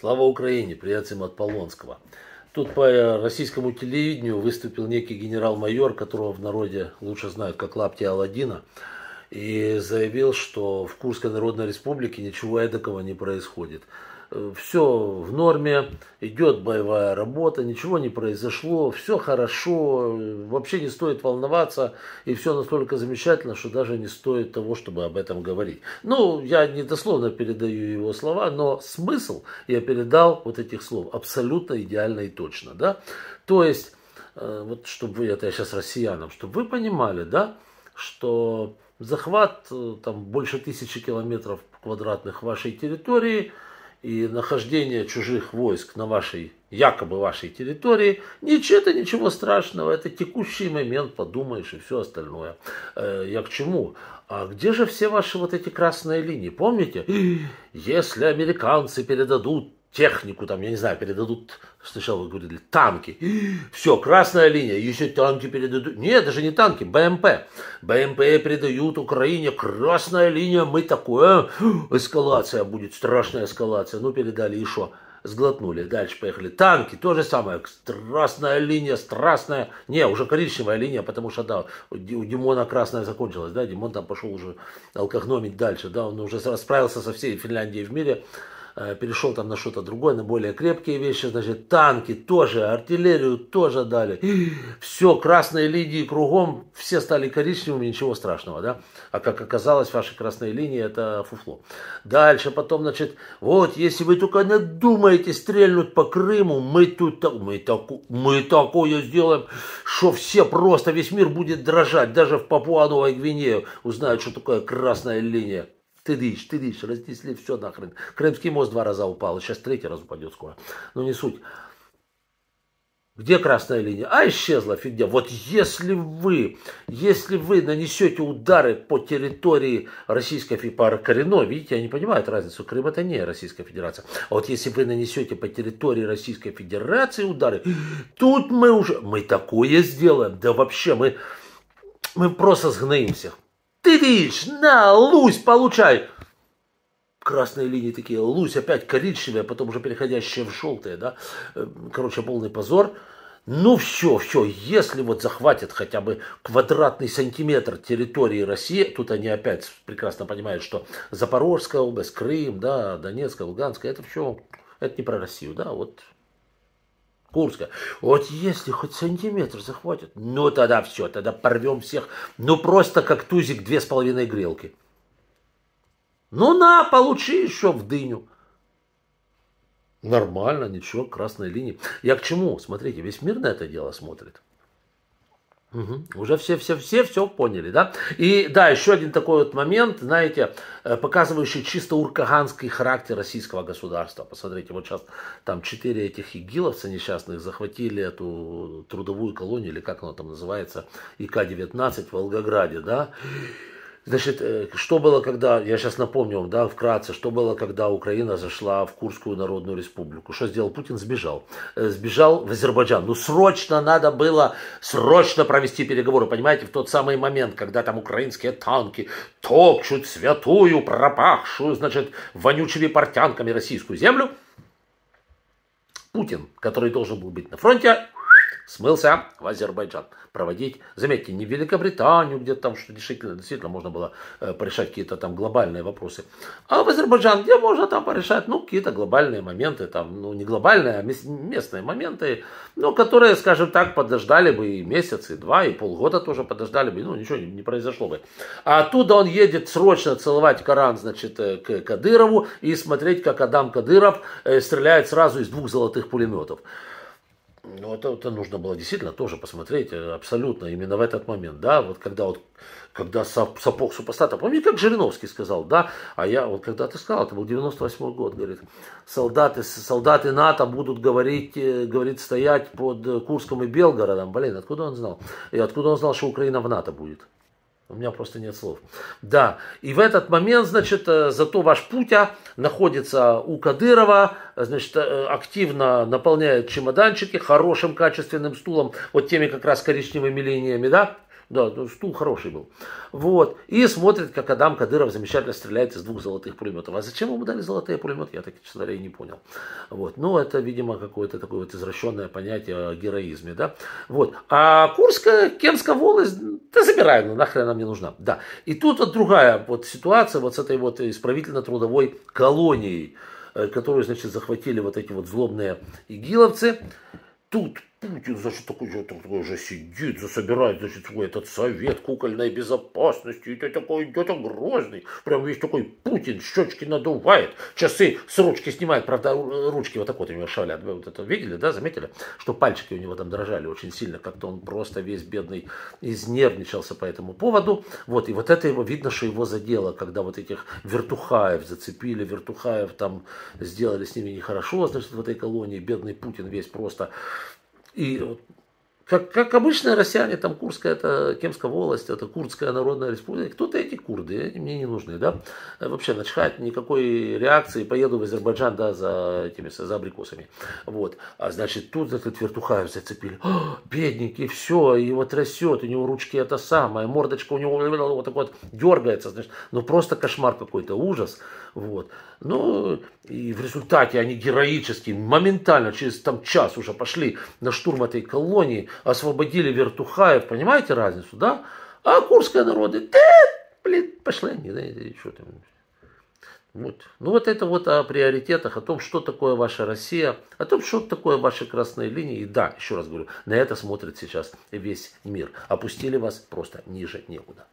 Слава Украине, приятелям от Полонского. Тут по российскому телевидению выступил некий генерал-майор, которого в народе лучше знают как Лапти Аладдина и заявил, что в Курской Народной Республике ничего эдакого не происходит. Э, все в норме, идет боевая работа, ничего не произошло, все хорошо, э, вообще не стоит волноваться, и все настолько замечательно, что даже не стоит того, чтобы об этом говорить. Ну, я не дословно передаю его слова, но смысл я передал вот этих слов абсолютно идеально и точно, да. То есть, э, вот чтобы вы, это я сейчас россиянам, чтобы вы понимали, да, что захват э, там больше тысячи километров квадратных вашей территории и нахождение чужих войск на вашей, якобы вашей территории, ничего, это ничего страшного, это текущий момент, подумаешь и все остальное. Э, я к чему? А где же все ваши вот эти красные линии? Помните? Если американцы передадут технику, там, я не знаю, передадут, сначала вы говорили, танки. Все, красная линия, еще танки передадут. Нет, даже не танки, БМП. БМП передают Украине, красная линия, мы такое, эскалация будет, страшная эскалация. Ну, передали еще, сглотнули, дальше поехали. Танки, то же самое, красная линия, страстная, не, уже коричневая линия, потому что, да, у Димона красная закончилась, да, Димон там пошел уже алкогномить дальше, да, он уже справился со всей Финляндией в мире, Э, перешел там на что-то другое, на более крепкие вещи, значит, танки тоже, артиллерию тоже дали. Все, красные линии кругом, все стали коричневыми, ничего страшного, да? А как оказалось, ваши красные линии это фуфло. Дальше потом, значит, вот, если вы только не думаете стрельнуть по Крыму, мы тут, мы, таку, мы такое сделаем, что все просто, весь мир будет дрожать, даже в Папуа-Новой Гвинее узнают, что такое красная линия. Стыдыч, стыдыч, разнесли все нахрен. Крымский мост два раза упал, сейчас третий раз упадет скоро. Но ну, не суть. Где красная линия? А исчезла фигня. Вот если вы, если вы нанесете удары по территории Российской Федерации, корено, видите, они понимают разницу, Крым это не Российская Федерация. А вот если вы нанесете по территории Российской Федерации удары, тут мы уже, мы такое сделаем, да вообще мы, мы просто сгноим всех. Ты видишь, на, Лусь, получай. Красные линии такие, Лусь опять коричневая, потом уже переходящая в желтые, да. Э, короче, полный позор. Ну все, все, если вот захватят хотя бы квадратный сантиметр территории России, тут они опять прекрасно понимают, что Запорожская область, Крым, да, Донецкая, Луганская, это все, это не про Россию, да, вот Курска. Вот если хоть сантиметр захватит, ну тогда все, тогда порвем всех. Ну просто как тузик две с половиной грелки. Ну на, получи еще в дыню. Нормально, ничего, красной линии. Я к чему? Смотрите, весь мир на это дело смотрит. Угу. Уже все-все-все все поняли, да? И да, еще один такой вот момент, знаете, э, показывающий чисто уркаганский характер российского государства. Посмотрите, вот сейчас там четыре этих игиловца несчастных захватили эту трудовую колонию, или как она там называется, ИК-19 в Волгограде, да? Значит, э, что было, когда, я сейчас напомню вам, да, вкратце, что было, когда Украина зашла в Курскую Народную Республику? Что сделал Путин? Сбежал. Э, сбежал в Азербайджан. Ну, срочно надо было, срочно провести переговоры, понимаете, в тот самый момент, когда там украинские танки топчут святую, пропахшую, значит, вонючими портянками российскую землю. Путин, который должен был быть на фронте, смылся в Азербайджан проводить, заметьте, не в Великобританию, где там что действительно, действительно можно было э, порешать какие-то там глобальные вопросы, а в Азербайджан, где можно там порешать, ну, какие-то глобальные моменты, там, ну, не глобальные, а местные моменты, ну, которые, скажем так, подождали бы и месяц, и два, и полгода тоже подождали бы, ну, ничего не, не произошло бы. А оттуда он едет срочно целовать Коран, значит, э, к Кадырову и смотреть, как Адам Кадыров э, стреляет сразу из двух золотых пулеметов. Ну, это, это нужно было действительно тоже посмотреть э, абсолютно именно в этот момент, да, вот когда вот, когда сапог супостата, помните, как Жириновский сказал, да, а я вот когда ты сказал, это был 98 год, говорит, солдаты, солдаты НАТО будут говорить, э, говорит, стоять под э, Курском и Белгородом, блин, откуда он знал, и откуда он знал, что Украина в НАТО будет, у меня просто нет слов. Да, и в этот момент, значит, э, зато ваш Путя находится у Кадырова, значит, э, активно наполняет чемоданчики хорошим качественным стулом, вот теми как раз коричневыми линиями, да, да, ну, стул хороший был. Вот. И смотрит, как Адам Кадыров замечательно стреляет из двух золотых пулеметов. А зачем ему дали золотые пулеметы, я так, честно говоря, и не понял. Вот. Ну, это, видимо, какое-то такое вот извращенное понятие о героизме, да. Вот. А Курская, Кемская волость, да забирай, ну, нахрен она мне нужна. Да. И тут вот другая вот ситуация вот с этой вот исправительно-трудовой колонией, э, которую, значит, захватили вот эти вот злобные игиловцы. Тут Путин, ну значит, такой, такой уже сидит, засобирает, значит, свой этот совет кукольной безопасности, и ты такой идет грозный, прям весь такой Путин, щечки надувает, часы с ручки снимает, правда, ручки вот так вот у него шалят, вы вот это видели, да, заметили, что пальчики у него там дрожали очень сильно, как-то он просто весь бедный изнервничался по этому поводу, вот, и вот это его, видно, что его задело, когда вот этих вертухаев зацепили, вертухаев там сделали с ними нехорошо, значит, в этой колонии, бедный Путин весь просто いいよ как, как обычные россияне, там Курская, это Кемская волость, это Курдская народная республика. Кто-то эти курды, мне не нужны, да? Э, вообще начхать, никакой реакции, поеду в Азербайджан, да, за этими, за абрикосами. Вот. А значит, тут этот вертухаев зацепили. О, бедненький, все, его трясет, у него ручки это самое, мордочка у него вот так вот дергается, значит, ну просто кошмар какой-то, ужас. Вот. Ну, и в результате они героически, моментально, через там час уже пошли на штурм этой колонии, освободили Вертухаев, понимаете разницу, да? А Курская народы, ты, блин, пошли они, да, что там. Вот. Ну вот это вот о приоритетах, о том, что такое ваша Россия, о том, что такое ваши красные линии. И да, еще раз говорю, на это смотрит сейчас весь мир. Опустили вас просто ниже некуда.